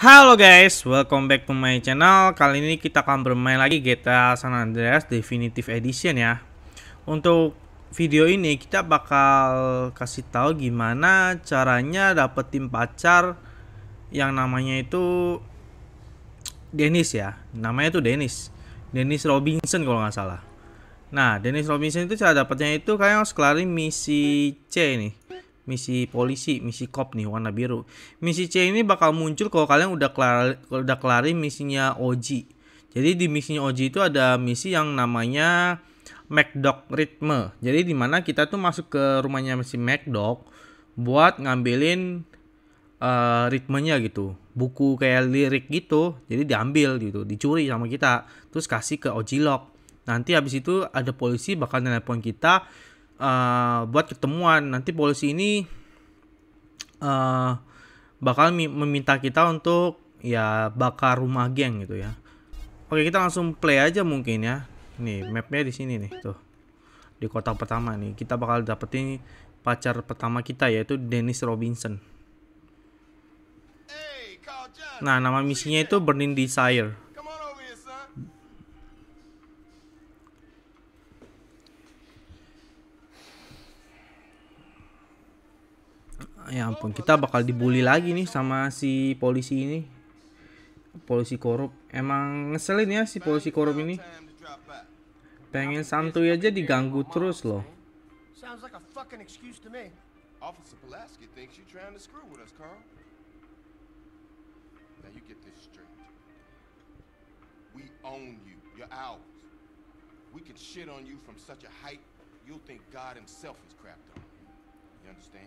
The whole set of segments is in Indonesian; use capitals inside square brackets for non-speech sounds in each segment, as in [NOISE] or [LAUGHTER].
Halo guys, welcome back to my channel. Kali ini kita akan bermain lagi GTA San Andreas Definitive Edition ya. Untuk video ini kita bakal kasih tahu gimana caranya dapetin pacar yang namanya itu Dennis ya. Namanya itu Dennis. Dennis Robinson kalau nggak salah. Nah, Dennis Robinson itu cara dapetnya itu kalian harus kelarin misi C nih misi polisi, misi cop nih warna biru. Misi C ini bakal muncul kalau kalian udah kelar udah kelarin misinya OG. Jadi di misinya OG itu ada misi yang namanya MacDoc Ritme. Jadi di mana kita tuh masuk ke rumahnya si MacDoc buat ngambilin uh, ritmenya gitu buku kayak lirik gitu jadi diambil gitu dicuri sama kita terus kasih ke lock. nanti habis itu ada polisi bakal nelpon kita uh, buat ketemuan nanti polisi ini uh, bakal meminta kita untuk ya bakar rumah geng gitu ya oke kita langsung play aja mungkin ya nih mapnya di sini nih tuh di kota pertama nih kita bakal dapetin pacar pertama kita yaitu Dennis Robinson nah nama misinya itu Burning Desire ya ampun kita bakal dibully lagi nih sama si polisi ini polisi korup emang ngeselin ya si polisi korup ini pengen santuy aja diganggu terus loh We own you. You're out. We can shit on you from such a height, you'll think God himself is crapped on. You understand?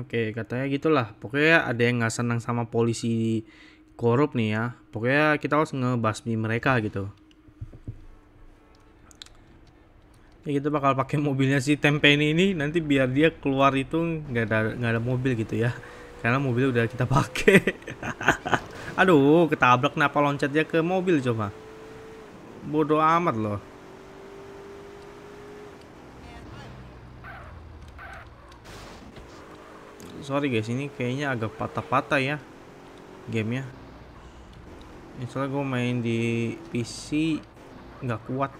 Oke, katanya gitulah. Pokoknya ada yang nggak senang sama polisi korup nih ya. Pokoknya kita harus ngebasmi mereka gitu. Ya kita gitu, bakal pakai mobilnya si tempe ini nanti biar dia keluar itu nggak ada nggak ada mobil gitu ya. Karena mobil udah kita pakai. [LAUGHS] Aduh, ketabrak kenapa loncatnya ke mobil coba? Bodoh amat loh. sorry guys ini kayaknya agak patah-patah ya gamenya misalnya gue main di PC nggak kuat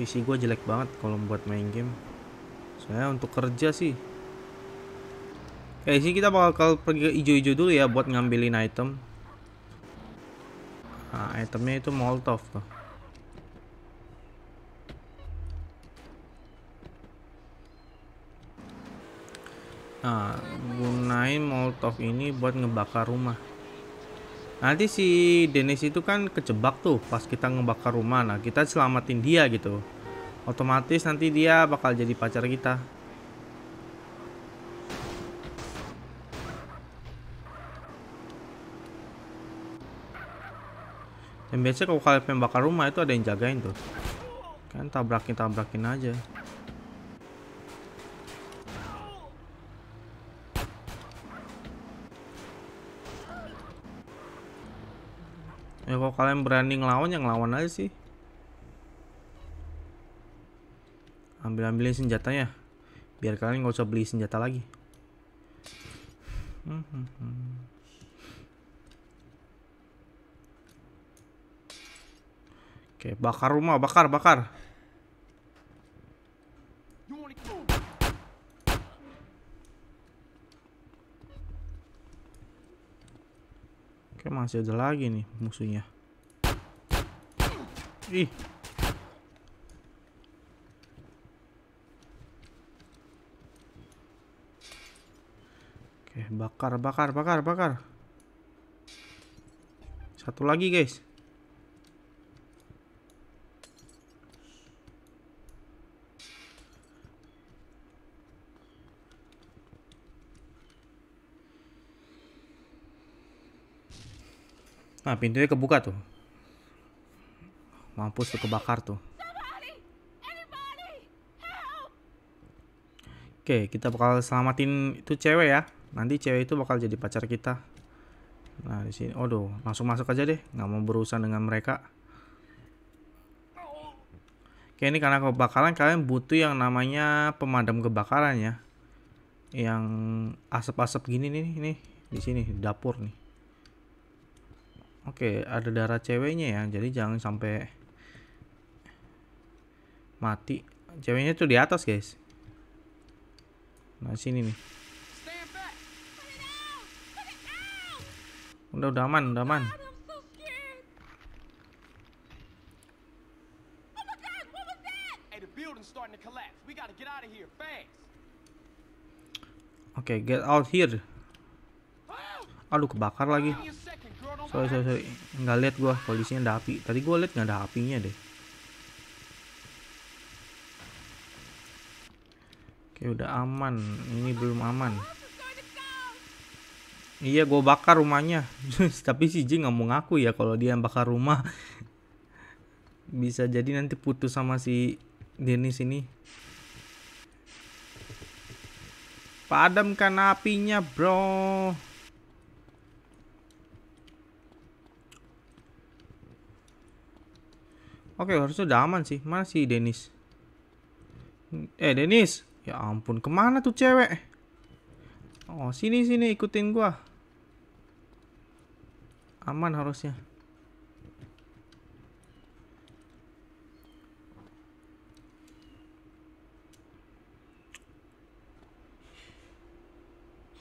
PC gue jelek banget kalau buat main game saya untuk kerja sih Kayak sini kita bakal pergi ke ijo-ijo dulu ya buat ngambilin item. Nah, itemnya itu Molotov tuh. nah, gunain molotov ini buat ngebakar rumah nanti si Dennis itu kan kejebak tuh pas kita ngebakar rumah nah kita selamatin dia gitu otomatis nanti dia bakal jadi pacar kita dan biasanya kalau kalian pembakar rumah itu ada yang jagain tuh kan tabrakin tabrakin aja Ya kalau kalian berani ngelawan yang ngelawan aja sih. Ambil-ambilin senjatanya. Biar kalian nggak usah beli senjata lagi. Oke, bakar rumah, bakar, bakar. masih ada lagi nih musuhnya ih oke bakar bakar bakar bakar satu lagi guys Nah, pintunya kebuka tuh. Mampus tuh kebakar tuh. Oke, kita bakal selamatin itu cewek ya. Nanti cewek itu bakal jadi pacar kita. Nah, di sini. Aduh, langsung masuk aja deh. Nggak mau berurusan dengan mereka. Oke, ini karena kebakaran kalian butuh yang namanya pemadam kebakaran ya. Yang asap-asap gini nih, nih di sini dapur nih. Oke, ada darah ceweknya ya. Jadi jangan sampai mati. Ceweknya tuh di atas, guys. Nah, sini nih. Udah, udah aman, udah aman. Oke, okay, get out here. Aduh, kebakar lagi sorry sorry, sorry. nggak lihat gua kondisinya ada api tadi gua lihat nggak ada apinya deh oke udah aman ini belum aman iya gua bakar rumahnya [LAUGHS] tapi si Jing nggak mau ngaku ya kalau dia yang bakar rumah [LAUGHS] bisa jadi nanti putus sama si Denis ini padamkan apinya bro Oke, harusnya udah aman sih. Mana sih Dennis? Eh, Dennis. Ya ampun, kemana tuh cewek? Oh, sini sini ikutin gua. Aman harusnya.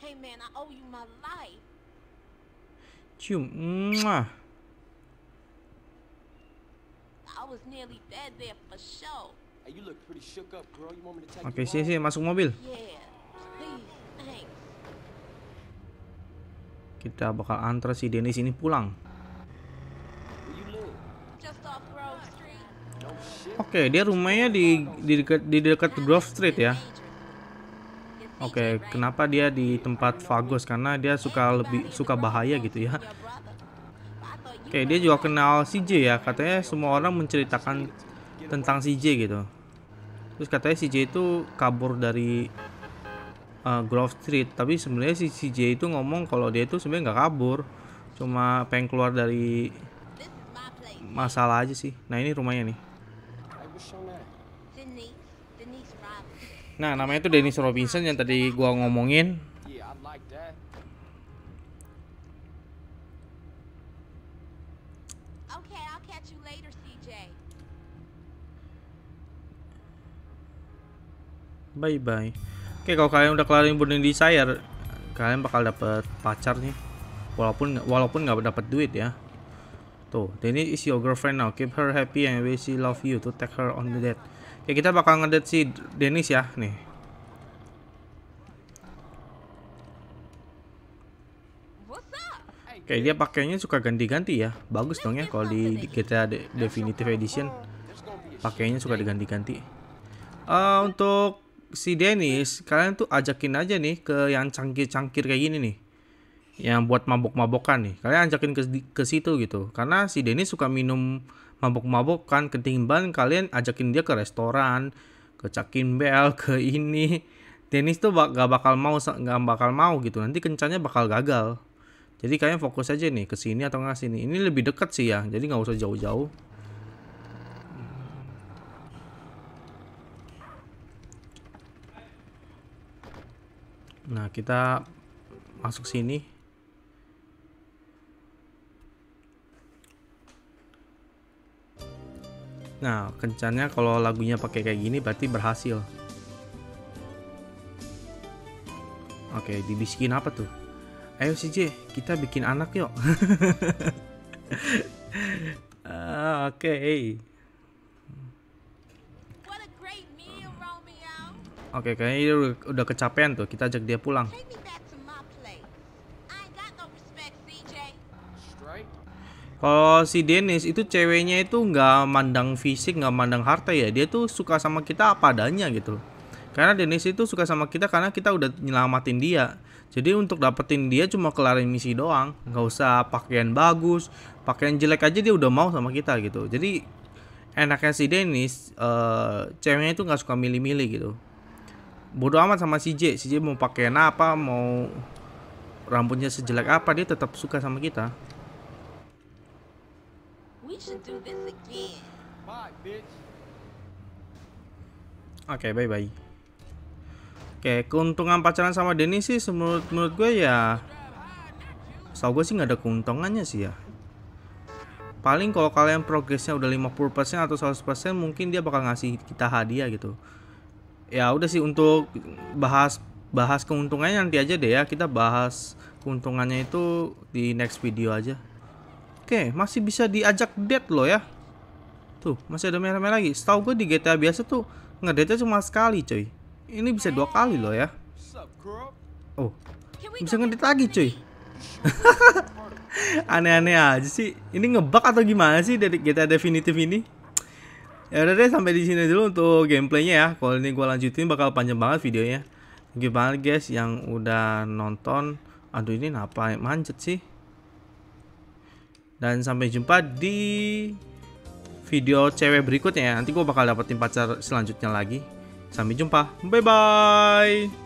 Hey man, I owe you my life. Cium. Mwah. was nearly dead there for sure. Hey, you look pretty shook up, girl. You want me to take okay, you masuk mobil. Yeah, please, Kita bakal antar si Dennis ini pulang. Oke, okay, dia rumahnya di di dekat di dekat Grove Street ya. Oke, okay, kenapa dia di tempat Fagos? Karena dia suka lebih suka bahaya gitu ya. Oke, dia juga kenal CJ ya. Katanya semua orang menceritakan tentang CJ gitu. Terus katanya CJ itu kabur dari uh, Grove Street, tapi sebenarnya si CJ itu ngomong kalau dia itu sebenarnya nggak kabur, cuma pengen keluar dari masalah aja sih. Nah, ini rumahnya nih. Nah, namanya itu Dennis Robinson yang tadi gua ngomongin. bye bye oke kalau kalian udah kelarin burning desire kalian bakal dapet pacar nih walaupun walaupun nggak dapat duit ya tuh Denny is your girlfriend now keep her happy and we she love you to take her on the date Oke, kita bakal ngedate si Dennis ya nih Kayak dia pakainya suka ganti-ganti ya. Bagus dong ya kalau di, di kita de, definitive edition pakainya suka diganti-ganti. Uh, untuk si Dennis, kalian tuh ajakin aja nih ke yang cangkir-cangkir kayak gini nih. Yang buat mabok-mabokan nih. Kalian ajakin ke ke situ gitu. Karena si Dennis suka minum mabok-mabokan, ketimbang kalian ajakin dia ke restoran, ke Cakin bel ke ini. Dennis tuh bak gak bakal mau gak bakal mau gitu. Nanti kencannya bakal gagal. Jadi kalian fokus aja nih ke sini atau nggak sini. Ini lebih dekat sih ya. Jadi nggak usah jauh-jauh. Nah, kita masuk sini. Nah, kencannya kalau lagunya pakai kayak gini berarti berhasil. Oke, dibisikin apa tuh? Ayo si kita bikin anak yuk. [LAUGHS] Ah, oke. Okay. Oke, okay, kayaknya dia udah, udah kecapean tuh. Kita ajak dia pulang. Kalau si Dennis itu ceweknya itu nggak mandang fisik, nggak mandang harta ya. Dia tuh suka sama kita apa adanya gitu Karena Dennis itu suka sama kita karena kita udah nyelamatin dia. Jadi untuk dapetin dia cuma kelarin misi doang. Nggak usah pakaian bagus, pakaian jelek aja dia udah mau sama kita gitu. Jadi enaknya si Dennis, uh, ceweknya itu nggak suka milih-milih gitu bodoh amat sama si J. Si J mau pakaian apa mau rambutnya sejelek apa dia tetap suka sama kita Oke, okay, bye-bye. Oke, okay, keuntungan pacaran sama Denny sih menurut menurut gue ya soal gue sih nggak ada keuntungannya sih ya Paling kalau kalian progresnya udah 50% atau 100% mungkin dia bakal ngasih kita hadiah gitu ya udah sih untuk bahas bahas keuntungannya nanti aja deh ya kita bahas keuntungannya itu di next video aja oke masih bisa diajak date loh ya tuh masih ada merah-merah lagi setahu gue di GTA biasa tuh ngedate cuma sekali coy ini bisa dua kali loh ya oh bisa ngedate lagi coy [LAUGHS] aneh-aneh aja sih ini ngebak atau gimana sih dari GTA Definitive ini ya udah deh sampai di sini dulu untuk gameplaynya ya kalau ini gue lanjutin bakal panjang banget videonya gimana guys yang udah nonton aduh ini apa mancet sih dan sampai jumpa di video cewek berikutnya ya. nanti gue bakal dapetin pacar selanjutnya lagi sampai jumpa bye bye